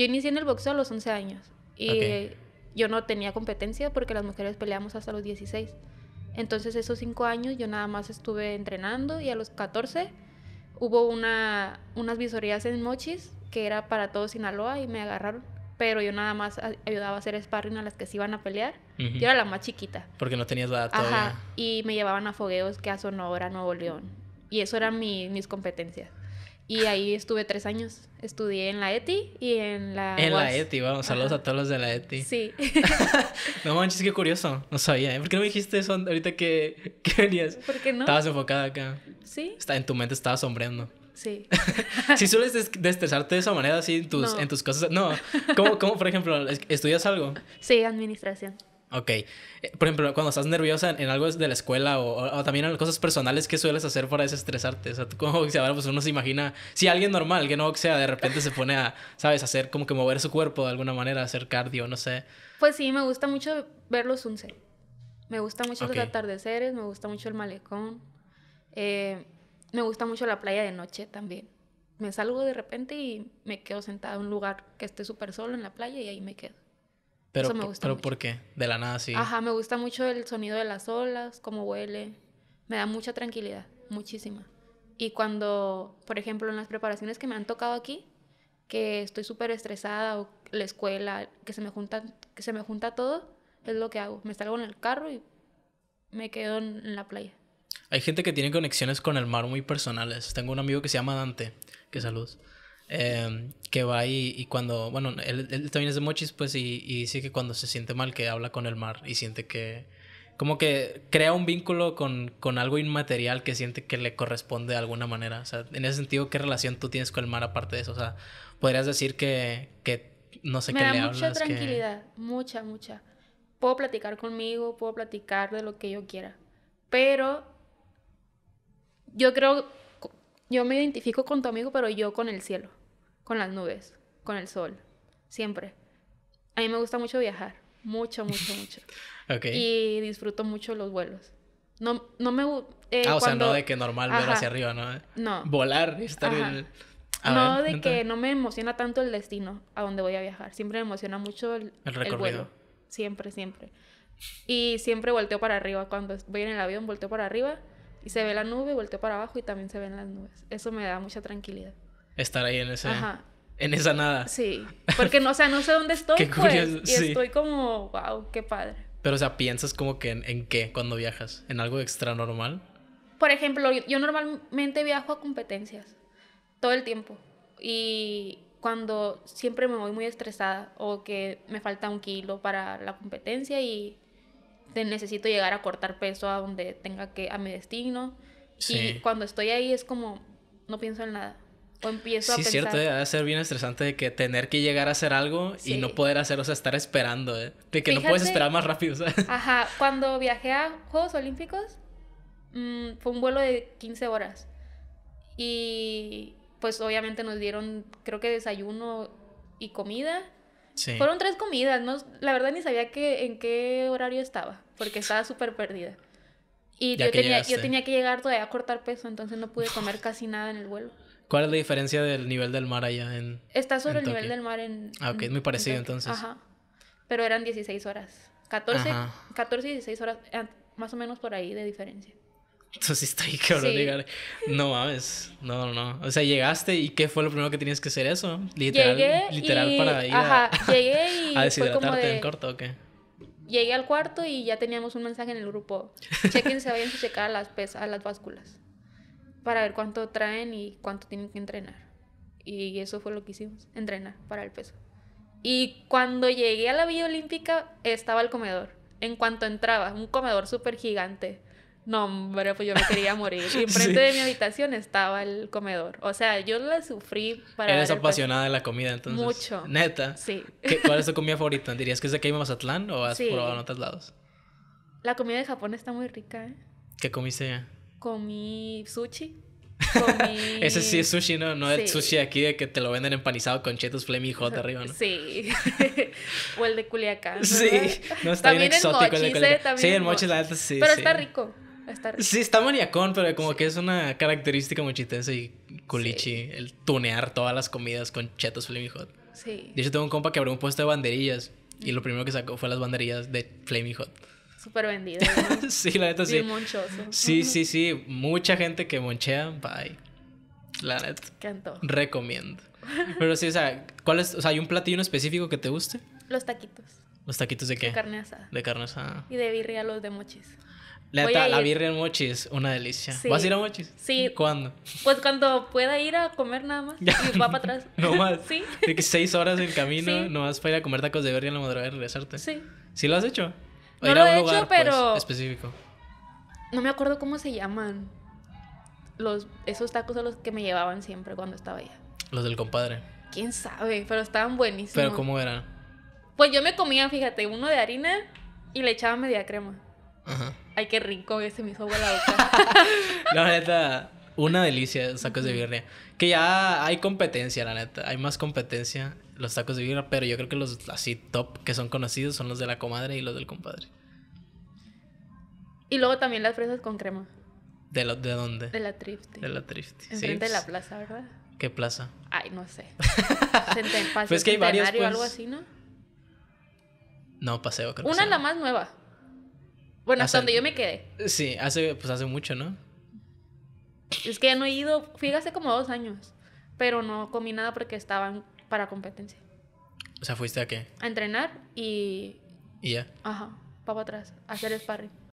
Yo inicié en el boxeo a los 11 años y yo no tenía competencia porque las mujeres peleamos hasta los 16. Entonces esos 5 años yo nada más estuve entrenando y a los 14 hubo unas visorías en Mochis que era para todo Sinaloa y me agarraron. Pero yo nada más ayudaba a hacer sparring a las que se iban a pelear. Yo era la más chiquita. Porque no tenías edad Ajá. Y me llevaban a fogueos que a Sonora, Nuevo León. Y eso eran mis competencias. Y ahí estuve tres años. Estudié en la ETI y en la. En la ETI, vamos, saludos a todos los de la ETI. Sí. no manches, qué curioso. No sabía, ¿eh? ¿Por qué no me dijiste eso ahorita que, que venías? ¿Por qué no? Estabas enfocada acá. Sí. Está, en tu mente estaba sombreando. Sí. si sueles destresarte de esa manera así en tus, en tus cosas. No. ¿Cómo, ¿Cómo, por ejemplo, estudias algo? Sí, administración. Ok. Eh, por ejemplo, cuando estás nerviosa en algo de la escuela o, también en cosas personales, ¿qué sueles hacer para desestresarte? O sea, tú como boxeadora, pues uno se imagina, si alguien normal que no boxea, de repente se pone a, ¿sabes? Hacer como que mover su cuerpo de alguna manera, hacer cardio, no sé. Pues sí, me gusta mucho ver los sunset. Me gusta mucho los atardeceres, me gusta mucho el malecón. Eh, me gusta mucho la playa de noche también. Me salgo de repente y me quedo sentada en un lugar que esté súper solo en la playa y ahí me quedo. Pero, Eso pero ¿por qué? De la nada sí. Ajá, me gusta mucho el sonido de las olas, cómo huele. Me da mucha tranquilidad, muchísima. Y cuando, por ejemplo, en las preparaciones que me han tocado aquí, que estoy súper estresada o la escuela, que se me junta, que se me junta todo, es lo que hago. Me salgo en el carro y me quedo en la playa. Hay gente que tiene conexiones con el mar muy personales. Tengo un amigo que se llama Dante, que saludos. Eh, que va y, y cuando, bueno, él, también es de Mochis, pues, y, y, dice que cuando se siente mal, que habla con el mar y siente que, como que crea un vínculo con, algo inmaterial que siente que le corresponde de alguna manera. O sea, en ese sentido, ¿qué relación tú tienes con el mar aparte de eso? O sea, podrías decir que, que no sé Me qué da mucha tranquilidad, mucha, mucha. Puedo platicar conmigo, puedo platicar de lo que yo quiera, pero yo creo, yo me identifico con tu amigo, pero yo con el cielo con las nubes, con el sol, siempre. A mí me gusta mucho viajar, mucho, mucho, mucho. okay. Y disfruto mucho los vuelos. No, no me... gusta. Eh, ah, o sea, no de que normal ver hacia arriba, ¿no? No. Volar, estar en... no, de que no me emociona tanto el destino a donde voy a viajar. Siempre me emociona mucho el, recorrido. vuelo. Siempre, siempre. Y siempre volteo para arriba. Cuando voy en el avión, volteo para arriba y se ve la nube, volteo para abajo y también se ven las nubes. Eso me da mucha tranquilidad estar ahí en ese... En esa nada. Sí. Porque no, o sea, no sé dónde estoy, qué pues, y estoy como, wow, qué padre. Pero, o sea, ¿piensas como que en, en qué cuando viajas? ¿En algo extra normal? Por ejemplo, yo, normalmente viajo a competencias. Todo el tiempo. Y cuando siempre me voy muy estresada o que me falta un kilo para la competencia y necesito llegar a cortar peso a donde tenga que, a mi destino. Y cuando estoy ahí es como, no pienso en nada. O empiezo sí, a cierto, eh, debe ser bien estresante de que tener que llegar a hacer algo y no poder hacer, o sea, estar esperando, ¿eh? De que no puedes esperar más rápido, ¿sabes? Ajá, cuando viajé a Juegos Olímpicos, mm, fue un vuelo de 15 horas. Y pues obviamente nos dieron, creo que desayuno y comida. Sí. Fueron tres comidas, no, la verdad ni sabía que, en qué horario estaba, porque estaba súper perdida. Y yo tenía, yo tenía que llegar todavía a cortar peso, entonces no pude comer casi nada en el vuelo. ¿Cuál es la diferencia del nivel del mar allá en Está sobre el nivel del mar en... Ah, ok, es muy parecido entonces. Ajá. Pero eran 16 horas. 14, 14 y 16 horas, eh, más o menos por ahí de diferencia. Entonces está ahí cabrón llegar. No mames, no, no. no. O sea, llegaste y ¿qué fue lo primero que tenías que hacer eso? Literal, literal para ir Ajá, llegué y deshidratarte en corto o qué. Llegué al cuarto y ya teníamos un mensaje en el grupo. Chequen, se vayan a checar las, pes a las básculas para ver cuánto traen y cuánto tienen que entrenar. Y eso fue lo que hicimos, entrenar para el peso. Y cuando llegué a la Villa Olímpica estaba el comedor. En cuanto entraba, un comedor súper gigante. No, hombre, pues yo me quería morir. Y enfrente de mi habitación estaba el comedor. O sea, yo la sufrí para. Eres apasionada de la comida, entonces. Mucho. Neta. Sí. ¿Qué, ¿Cuál es tu comida favorita? ¿Dirías que es de aquí en Mazatlán o has probado en otros lados? La comida de Japón está muy rica, ¿eh? ¿Qué comiste? comí sushi. Ese sí es sushi, ¿no? No es sushi aquí de que te lo venden empanizado con chetos, flame hot arriba, ¿no? Sí. o el de Culiacán. Sí. No, está bien exótico el, de eh, sí, en mochi, la sí. Pero está rico. Está Sí, está maniacón, pero como que es una característica mochitense y culichi. El tunear todas las comidas con chetos, Fleming hot. Sí. De tengo un compa que abrió un puesto de banderillas. Y lo primero que sacó fue las banderillas de Flaming Hot. Súper vendido. sí, la neta sí. Bien monchoso. Sí, sí, sí. Mucha gente que monchea, bye. La neta. Canto. Recomiendo. Pero sí, o sea, ¿cuál es, o sea, ¿hay un platillo específico que te guste? Los taquitos. ¿Los taquitos de qué? De carne asada. De carne asada. Y de birria los de mochis. La, neta, la birria en mochis, una delicia. ¿Vas a ir a mochis? Sí. ¿Cuándo? Pues cuando pueda ir a comer nada más. y va para atrás. no más. sí. De que seis horas en camino, no vas para ir a comer tacos de birria en la madrugada y regresarte. Sí. ¿Sí lo has hecho? no hecho, pues, pero... específico. No me acuerdo cómo se llaman. Los, esos tacos son los que me llevaban siempre cuando estaba allá. Los del compadre. Quién sabe, pero estaban buenísimos. ¿Pero cómo eran? Pues yo me comía, fíjate, uno de harina y le echaba media crema. Ajá. Ay, qué rico, ese, me hizo agua la la neta, una delicia los tacos de birria. Que ya hay competencia, la neta. Hay más competencia los tacos de birria, pero yo creo que los así top que son conocidos son los de la comadre y los del compadre. Y luego también las fresas con crema. ¿De, de dónde? De la Trifty. De la Trifty. sí. de la plaza, ¿verdad? ¿Qué plaza? Ay, no sé. Paseo pues que hay varias, pues... algo así, ¿no? No, paseo, creo. Una la más nueva. Bueno, hasta donde yo me quedé. Sí, hace, pues hace mucho, ¿no? Es que no he ido, fui hace como dos años, pero no comí nada porque estaban para competencia. O sea, ¿fuiste a qué? A entrenar y... ¿Y ya? Ajá, para atrás, a hacer sparring.